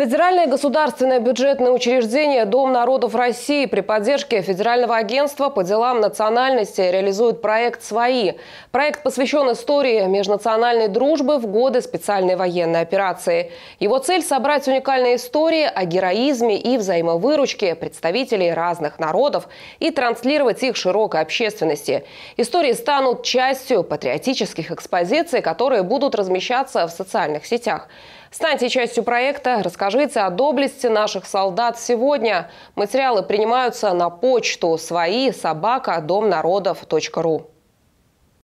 Федеральное государственное бюджетное учреждение «Дом народов России» при поддержке Федерального агентства по делам национальности реализует проект «Свои». Проект посвящен истории межнациональной дружбы в годы специальной военной операции. Его цель – собрать уникальные истории о героизме и взаимовыручке представителей разных народов и транслировать их широкой общественности. Истории станут частью патриотических экспозиций, которые будут размещаться в социальных сетях. Станьте частью проекта, расскажите о доблести наших солдат сегодня. Материалы принимаются на почту свои собака дом народов.ру.